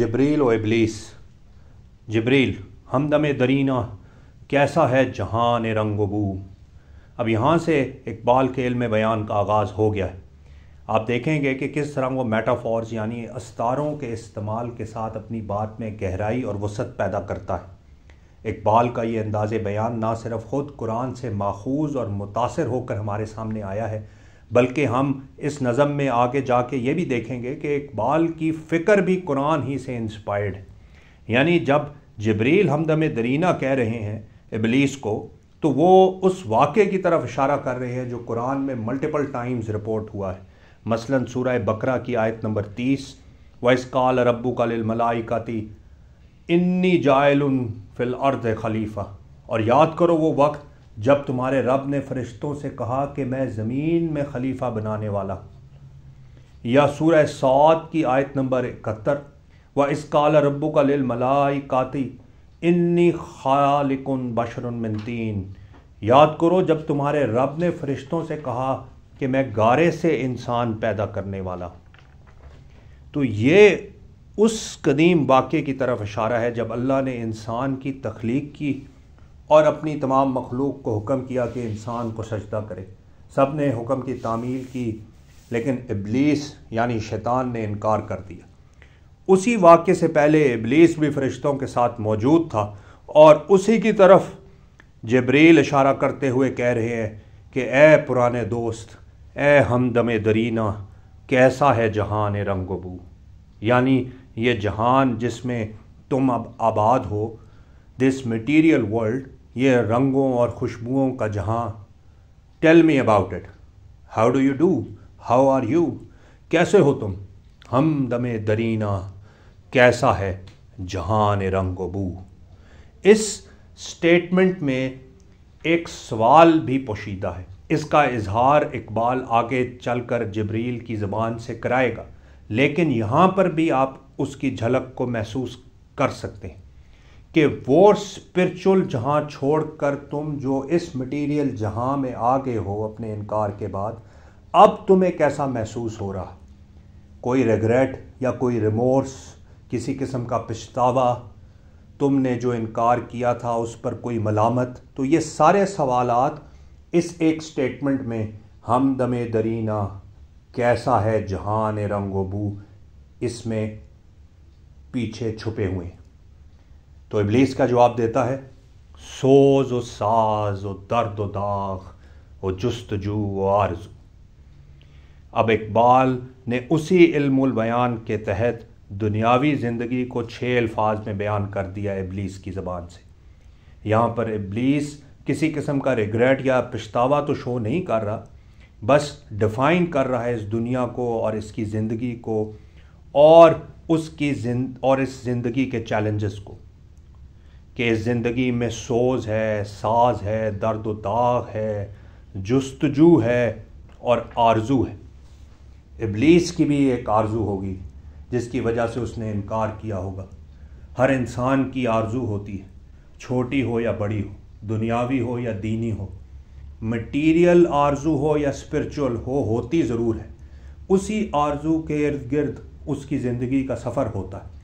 جبریل و ابلیس جبریل ہم دم درینہ کیسا ہے جہان رنگ و بو اب یہاں سے اقبال کے علم بیان کا آغاز ہو گیا ہے آپ دیکھیں گے کہ کس طرح وہ میٹافورز یعنی استاروں کے استعمال کے ساتھ اپنی بات میں گہرائی اور وسعت پیدا کرتا ہے اقبال کا یہ انداز بیان نہ صرف خود قرآن سے ماخوذ اور متاثر ہو کر ہمارے سامنے آیا ہے بلکہ ہم اس نظم میں آگے جا کے یہ بھی دیکھیں گے کہ اقبال کی فکر بھی قرآن ہی سے انسپائرڈ ہے یعنی جب جبریل ہمدم درینہ کہہ رہے ہیں ابلیس کو تو وہ اس واقعے کی طرف اشارہ کر رہے ہیں جو قرآن میں ملٹیپل ٹائمز رپورٹ ہوا ہے مثلا سورہ بکرا کی آیت نمبر تیس ویس کال ربو کا تی انی جائل الارض خلیفہ اور یاد کرو وہ وقت جب تمہارے رب نے فرشتوں سے کہا کہ میں زمین میں خلیفہ بنانے والا یا سورہ سعود کی آیت نمبر اکہتر و اس کال ربو کا لل ملائی کاتی انی خالقن بشر المتین یاد کرو جب تمہارے رب نے فرشتوں سے کہا کہ میں گارے سے انسان پیدا کرنے والا تو یہ اس قدیم واقعے کی طرف اشارہ ہے جب اللہ نے انسان کی تخلیق کی اور اپنی تمام مخلوق کو حکم کیا کہ انسان کو سجدہ کرے سب نے حکم کی تعمیل کی لیکن ابلیس یعنی شیطان نے انکار کر دیا اسی واقعے سے پہلے ابلیس بھی فرشتوں کے ساتھ موجود تھا اور اسی کی طرف جبریل اشارہ کرتے ہوئے کہہ رہے ہیں کہ اے پرانے دوست اے ہمدم درینہ کیسا ہے جہان رنگ و بو یعنی یہ جہان جس میں تم اب آباد ہو دس مٹیریل ورلڈ یہ رنگوں اور خوشبوؤں کا جہاں tell me about it how do you do how are you کیسے ہو تم ہم دم درینا کیسا ہے جہان رنگ و بو اس اس اسٹیٹمنٹ میں ایک سوال بھی پوشیدہ ہے اس کا اظہار اقبال آگے چل کر جبریل کی زبان سے کرائے گا لیکن یہاں پر بھی آپ اس کی جھلک کو محسوس کر سکتے ہیں کہ وہ اسپرچل جہاں چھوڑ کر تم جو اس مٹیریل جہاں میں آگے ہو اپنے انکار کے بعد اب تمہیں کیسا محسوس ہو رہا کوئی ریگریٹ یا کوئی ریمورس کسی قسم کا پچھتاوا تم نے جو انکار کیا تھا اس پر کوئی ملامت تو یہ سارے سوالات اس ایک سٹیٹمنٹ میں ہم دم درینہ کیسا ہے جہان رنگ و بو اس میں پیچھے چھپے ہوئے ہیں تو ابلیس کا جواب دیتا ہے سوز و ساز و درد و داغ و جستجو و آرزو اب اقبال نے اسی علم البیان کے تحت دنیاوی زندگی کو چھ الفاظ میں بیان کر دیا ابلیس کی زبان سے یہاں پر ابلیس کسی قسم کا ریگریٹ یا پشتاوا تو شو نہیں کر رہا بس ڈیفائن کر رہا ہے اس دنیا کو اور اس کی زندگی کو اور اس کی اور اس زندگی کے چیلنجز کو کہ زندگی میں سوز ہے ساز ہے درد و داغ ہے جستجو ہے اور آرزو ہے ابلیس کی بھی ایک آرزو ہوگی جس کی وجہ سے اس نے انکار کیا ہوگا ہر انسان کی آرزو ہوتی ہے چھوٹی ہو یا بڑی ہو دنیاوی ہو یا دینی ہو مٹیریل آرزو ہو یا اسپرچول ہو ہوتی ضرور ہے اسی آرزو کے ارد گرد اس کی زندگی کا سفر ہوتا ہے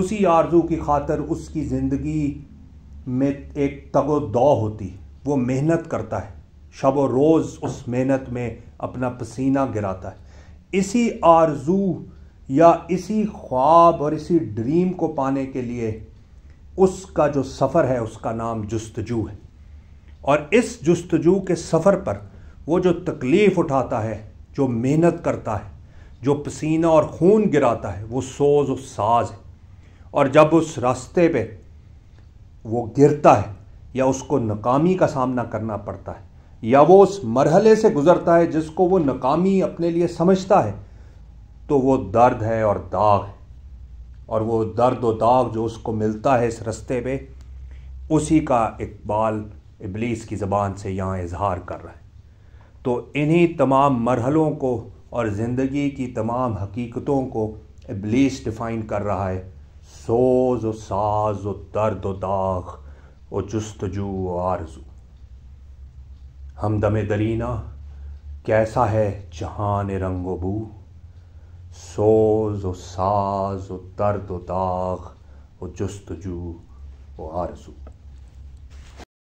اسی آرزو کی خاطر اس کی زندگی میں ایک تگ و دو ہوتی وہ محنت کرتا ہے شب و روز اس محنت میں اپنا پسینہ گراتا ہے اسی آرزو یا اسی خواب اور اسی ڈریم کو پانے کے لیے اس کا جو سفر ہے اس کا نام جستجو ہے اور اس جستجو کے سفر پر وہ جو تکلیف اٹھاتا ہے جو محنت کرتا ہے جو پسینہ اور خون گراتا ہے وہ سوز و ساز ہے اور جب اس راستے پہ وہ گرتا ہے یا اس کو ناکامی کا سامنا کرنا پڑتا ہے یا وہ اس مرحلے سے گزرتا ہے جس کو وہ ناکامی اپنے لیے سمجھتا ہے تو وہ درد ہے اور داغ ہے اور وہ درد و داغ جو اس کو ملتا ہے اس رستے پہ اسی کا اقبال ابلیس کی زبان سے یہاں اظہار کر رہا ہے تو انہی تمام مرحلوں کو اور زندگی کی تمام حقیقتوں کو ابلیس ڈیفائن کر رہا ہے سوز و ساز و درد و داغ و جستجو و آرزو ہم دم درینا کیسا ہے جہان رنگ و بو سوز و ساز و درد و داغ و جستجو و آرزو